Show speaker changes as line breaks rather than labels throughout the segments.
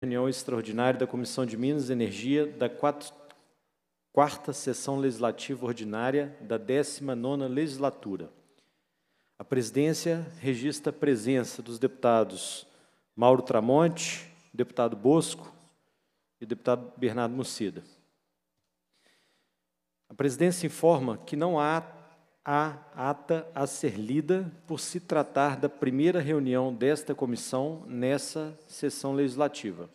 reunião extraordinária da Comissão de Minas e Energia da 4, quarta sessão legislativa ordinária da 19ª legislatura. A presidência registra a presença dos deputados Mauro Tramonte, deputado Bosco e deputado Bernardo Mucida. A presidência informa que não há a ata a ser lida por se tratar da primeira reunião desta comissão nessa sessão legislativa.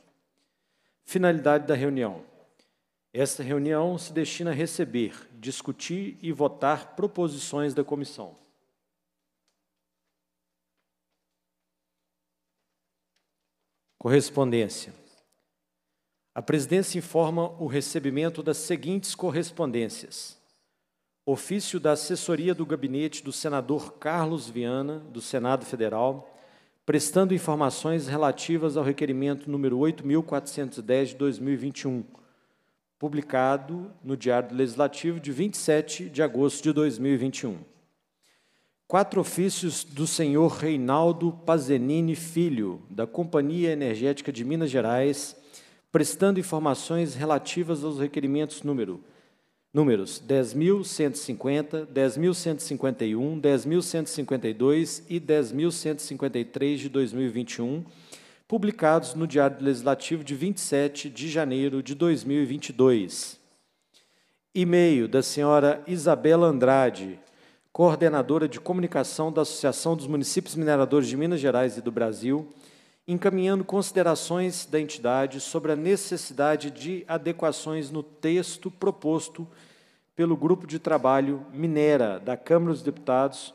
Finalidade da reunião. Esta reunião se destina a receber, discutir e votar proposições da comissão. Correspondência. A presidência informa o recebimento das seguintes correspondências: ofício da assessoria do gabinete do senador Carlos Viana, do Senado Federal, prestando informações relativas ao requerimento número 8410 de 2021, publicado no Diário Legislativo de 27 de agosto de 2021. Quatro ofícios do senhor Reinaldo Pazenini Filho, da Companhia Energética de Minas Gerais, prestando informações relativas aos requerimentos número Números 10.150, 10.151, 10.152 e 10.153 de 2021, publicados no Diário Legislativo de 27 de janeiro de 2022. E-mail da senhora Isabela Andrade, coordenadora de comunicação da Associação dos Municípios Mineradores de Minas Gerais e do Brasil, encaminhando considerações da entidade sobre a necessidade de adequações no texto proposto pelo grupo de trabalho Minera da Câmara dos Deputados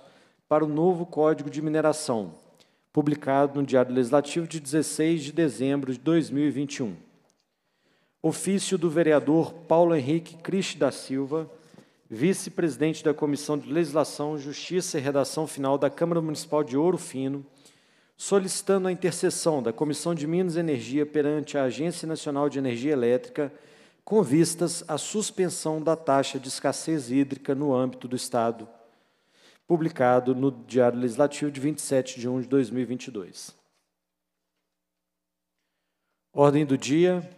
para o novo Código de Mineração, publicado no Diário Legislativo de 16 de dezembro de 2021. Ofício do vereador Paulo Henrique Criste da Silva, vice-presidente da Comissão de Legislação, Justiça e Redação Final da Câmara Municipal de Ouro Fino, solicitando a intercessão da Comissão de Minas e Energia perante a Agência Nacional de Energia Elétrica, com vistas à suspensão da taxa de escassez hídrica no âmbito do Estado, publicado no Diário Legislativo de 27 de junho de 2022. Ordem do dia.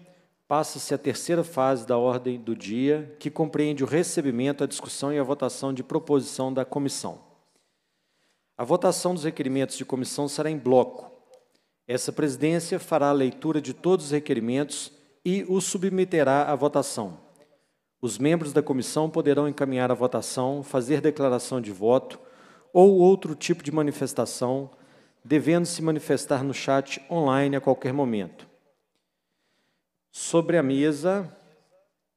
Passa-se a terceira fase da ordem do dia, que compreende o recebimento, a discussão e a votação de proposição da comissão. A votação dos requerimentos de comissão será em bloco. Essa presidência fará a leitura de todos os requerimentos e os submeterá à votação. Os membros da comissão poderão encaminhar a votação, fazer declaração de voto ou outro tipo de manifestação, devendo se manifestar no chat online a qualquer momento. Sobre a mesa,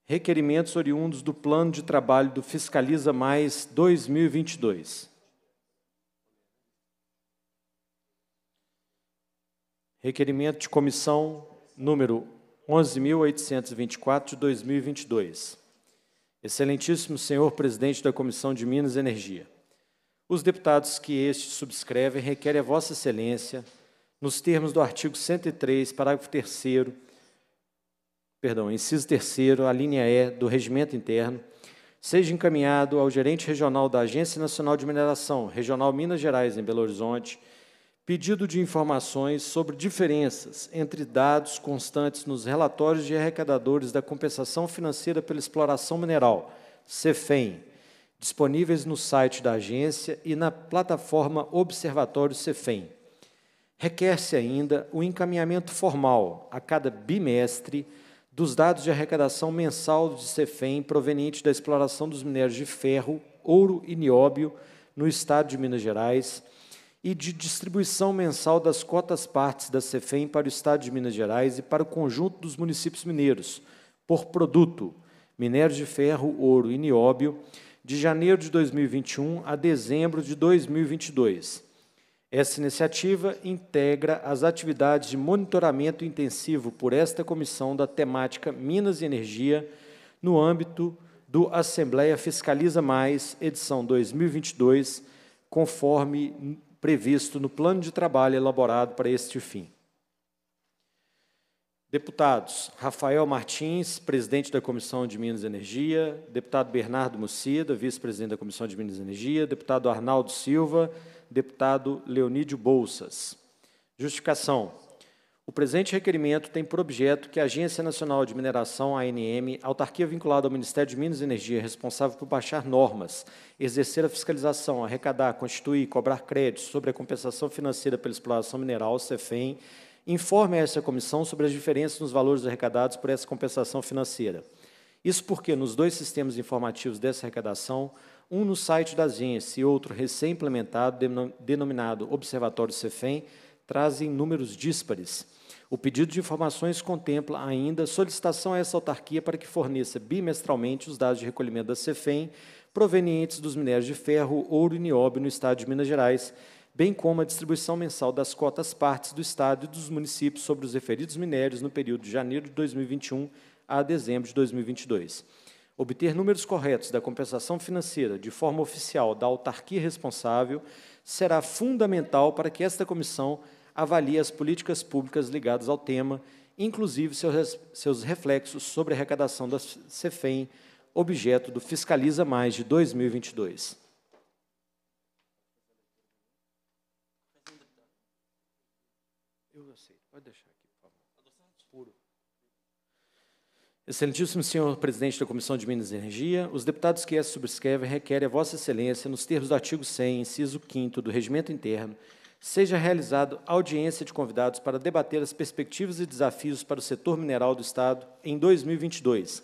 requerimentos oriundos do Plano de Trabalho do Fiscaliza Mais 2022. Requerimento de comissão número 11.824 de 2022. Excelentíssimo senhor presidente da Comissão de Minas e Energia. Os deputados que este subscrevem requerem a Vossa Excelência, nos termos do artigo 103, parágrafo 3 perdão, inciso 3 a linha E do Regimento Interno, seja encaminhado ao gerente regional da Agência Nacional de Mineração, Regional Minas Gerais, em Belo Horizonte, pedido de informações sobre diferenças entre dados constantes nos relatórios de arrecadadores da compensação financeira pela exploração mineral, CEFEM, disponíveis no site da agência e na plataforma Observatório CEFEM. Requer-se ainda o encaminhamento formal, a cada bimestre, dos dados de arrecadação mensal de CEFEM proveniente da exploração dos minérios de ferro, ouro e nióbio no estado de Minas Gerais e de distribuição mensal das cotas partes da CEFEM para o Estado de Minas Gerais e para o conjunto dos municípios mineiros, por produto, minério de ferro, ouro e nióbio, de janeiro de 2021 a dezembro de 2022. Essa iniciativa integra as atividades de monitoramento intensivo por esta comissão da temática Minas e Energia no âmbito do Assembleia Fiscaliza Mais, edição 2022, conforme previsto no plano de trabalho elaborado para este fim. Deputados Rafael Martins, presidente da Comissão de Minas e Energia, deputado Bernardo Mucida, vice-presidente da Comissão de Minas e Energia, deputado Arnaldo Silva, deputado Leonídio Bolsas. Justificação. O presente requerimento tem por objeto que a Agência Nacional de Mineração, ANM, autarquia vinculada ao Ministério de Minas e Energia, responsável por baixar normas, exercer a fiscalização, arrecadar, constituir e cobrar créditos sobre a compensação financeira pela exploração mineral, CEFEM, informe a essa comissão sobre as diferenças nos valores arrecadados por essa compensação financeira. Isso porque, nos dois sistemas informativos dessa arrecadação, um no site da agência e outro recém-implementado, denominado Observatório CEFEM, trazem números díspares o pedido de informações contempla ainda solicitação a essa autarquia para que forneça bimestralmente os dados de recolhimento da CEFEM provenientes dos minérios de ferro, ouro e nióbio no Estado de Minas Gerais, bem como a distribuição mensal das cotas partes do Estado e dos municípios sobre os referidos minérios no período de janeiro de 2021 a dezembro de 2022. Obter números corretos da compensação financeira de forma oficial da autarquia responsável será fundamental para que esta comissão avalia as políticas públicas ligadas ao tema, inclusive seus, seus reflexos sobre a arrecadação da CEFEM, objeto do Fiscaliza Mais de 2022. Eu aceito, pode deixar aqui, por favor. Excelentíssimo senhor presidente da Comissão de Minas e Energia, os deputados que essa subscrevem requerem a Vossa Excelência, nos termos do artigo 100, inciso 5 do Regimento Interno, seja realizada audiência de convidados para debater as perspectivas e desafios para o setor mineral do Estado em 2022,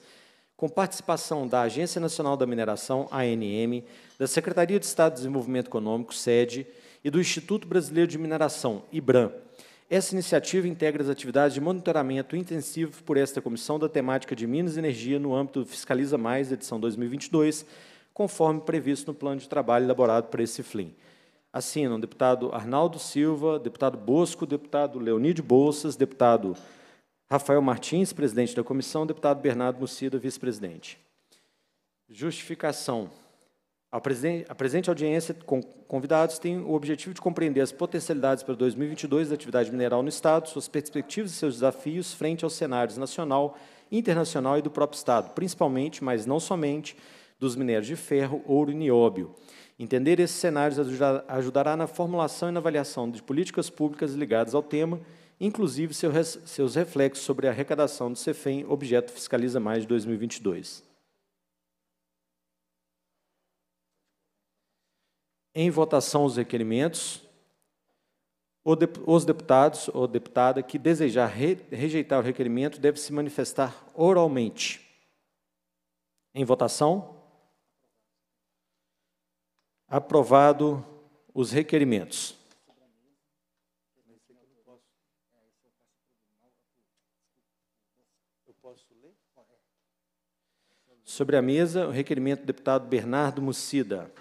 com participação da Agência Nacional da Mineração, ANM, da Secretaria de Estado de Desenvolvimento Econômico, SED, e do Instituto Brasileiro de Mineração, IBRAM. Essa iniciativa integra as atividades de monitoramento intensivo por esta comissão da temática de Minas e Energia no âmbito do Fiscaliza Mais, edição 2022, conforme previsto no plano de trabalho elaborado por esse FLIM assinam deputado Arnaldo Silva, deputado Bosco, deputado Leonide Bolsas, deputado Rafael Martins, presidente da comissão, deputado Bernardo Mucida, vice-presidente. Justificação. A presente, audiência com convidados tem o objetivo de compreender as potencialidades para 2022 da atividade mineral no Estado, suas perspectivas e seus desafios frente aos cenários nacional, internacional e do próprio Estado, principalmente, mas não somente, dos minérios de ferro, ouro e nióbio. Entender esses cenários ajudará na formulação e na avaliação de políticas públicas ligadas ao tema, inclusive seus reflexos sobre a arrecadação do CEFEM, objeto Fiscaliza Mais de 2022. Em votação os requerimentos, os deputados ou deputada que desejar rejeitar o requerimento deve se manifestar oralmente. Em votação aprovado os requerimentos. Sobre a mesa, o requerimento do deputado Bernardo Mucida.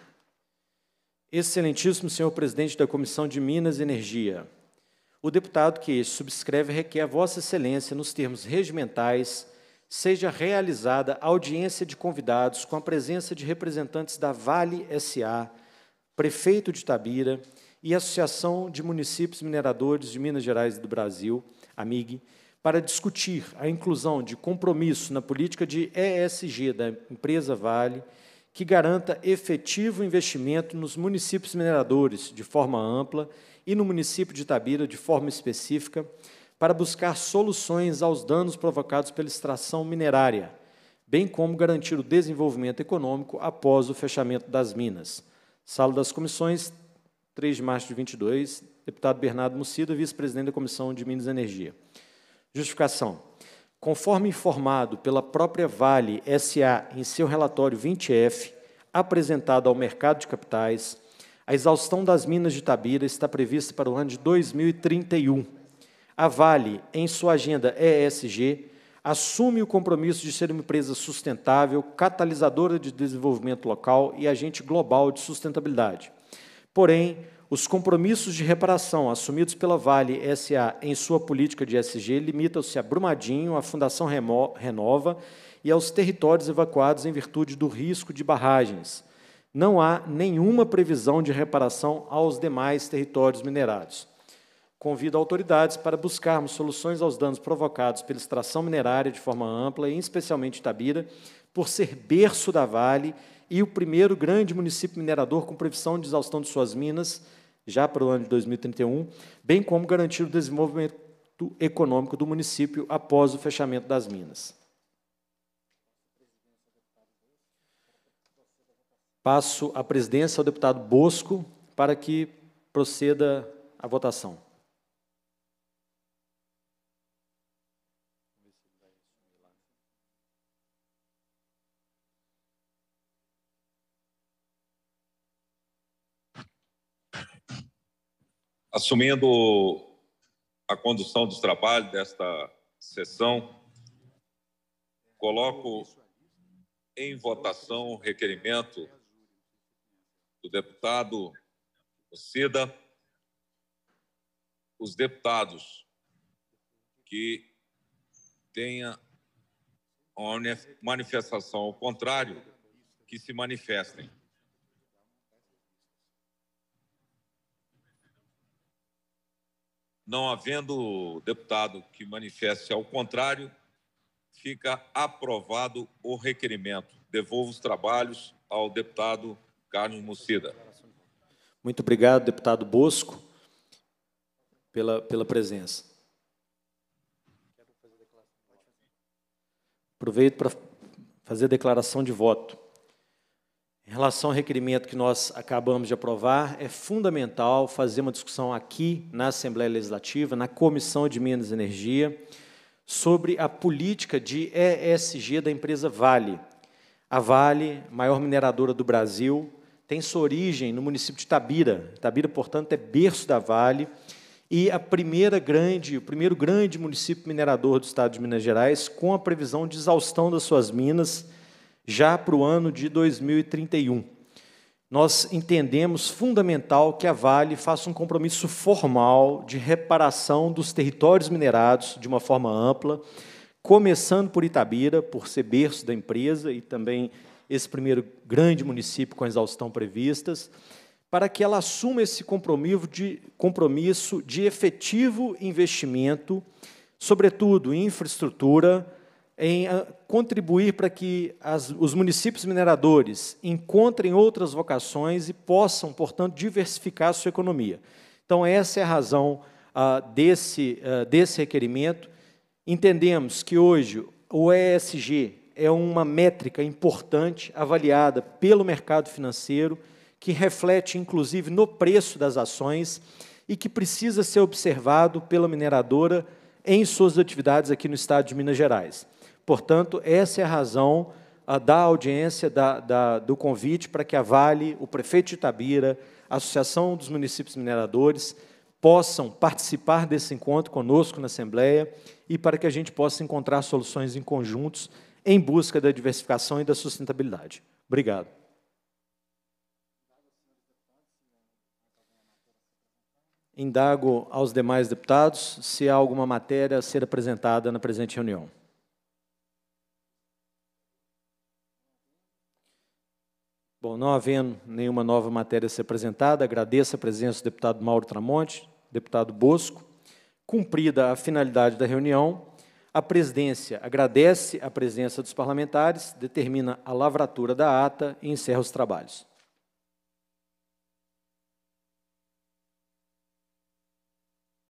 Excelentíssimo senhor presidente da Comissão de Minas e Energia, o deputado que subscreve requer a Vossa Excelência, nos termos regimentais, seja realizada audiência de convidados com a presença de representantes da Vale SA, prefeito de Tabira e Associação de Municípios Mineradores de Minas Gerais e do Brasil, AMIG, para discutir a inclusão de compromisso na política de ESG da empresa Vale, que garanta efetivo investimento nos municípios mineradores de forma ampla e no município de Tabira de forma específica, para buscar soluções aos danos provocados pela extração minerária, bem como garantir o desenvolvimento econômico após o fechamento das minas. Sala das Comissões, 3 de março de 22, deputado Bernardo Mucida, vice-presidente da Comissão de Minas e Energia. Justificação. Conforme informado pela própria Vale SA em seu relatório 20F, apresentado ao mercado de capitais, a exaustão das minas de Tabira está prevista para o ano de 2031 a Vale, em sua agenda ESG, assume o compromisso de ser uma empresa sustentável, catalisadora de desenvolvimento local e agente global de sustentabilidade. Porém, os compromissos de reparação assumidos pela Vale SA em sua política de ESG limitam-se a Brumadinho, à Fundação Remo Renova e aos territórios evacuados em virtude do risco de barragens. Não há nenhuma previsão de reparação aos demais territórios minerados. Convido autoridades para buscarmos soluções aos danos provocados pela extração minerária de forma ampla, e especialmente Tabira, por ser berço da Vale e o primeiro grande município minerador com previsão de exaustão de suas minas já para o ano de 2031, bem como garantir o desenvolvimento econômico do município após o fechamento das minas. Passo a presidência ao deputado Bosco para que proceda a votação. assumindo a condução dos trabalhos desta sessão, coloco em votação o requerimento do deputado Cida, os deputados que tenha uma manifestação ao contrário, que se manifestem. Não havendo deputado que manifeste ao contrário, fica aprovado o requerimento. Devolvo os trabalhos ao deputado Carlos Mucida. Muito obrigado, deputado Bosco, pela, pela presença. Aproveito para fazer a declaração de voto. Em relação ao requerimento que nós acabamos de aprovar, é fundamental fazer uma discussão aqui na Assembleia Legislativa, na Comissão de Minas e Energia, sobre a política de ESG da empresa Vale. A Vale, maior mineradora do Brasil, tem sua origem no município de Tabira. Tabira, portanto, é berço da Vale e a primeira grande, o primeiro grande município minerador do estado de Minas Gerais, com a previsão de exaustão das suas minas já para o ano de 2031. Nós entendemos fundamental que a Vale faça um compromisso formal de reparação dos territórios minerados de uma forma ampla, começando por Itabira, por ser berço da empresa e também esse primeiro grande município com exaustão previstas, para que ela assuma esse compromisso de, compromisso de efetivo investimento, sobretudo em infraestrutura, em ah, contribuir para que as, os municípios mineradores encontrem outras vocações e possam, portanto, diversificar a sua economia. Então, essa é a razão ah, desse, ah, desse requerimento. Entendemos que hoje o ESG é uma métrica importante avaliada pelo mercado financeiro, que reflete inclusive no preço das ações e que precisa ser observado pela mineradora em suas atividades aqui no estado de Minas Gerais. Portanto, essa é a razão a, da audiência, da, da, do convite para que a Vale, o prefeito de Itabira, a Associação dos Municípios Mineradores, possam participar desse encontro conosco na Assembleia e para que a gente possa encontrar soluções em conjuntos em busca da diversificação e da sustentabilidade. Obrigado. Indago aos demais deputados se há alguma matéria a ser apresentada na presente reunião. Bom, não havendo nenhuma nova matéria a ser apresentada, agradeço a presença do deputado Mauro Tramonte, deputado Bosco. Cumprida a finalidade da reunião, a presidência agradece a presença dos parlamentares, determina a lavratura da ata e encerra os trabalhos.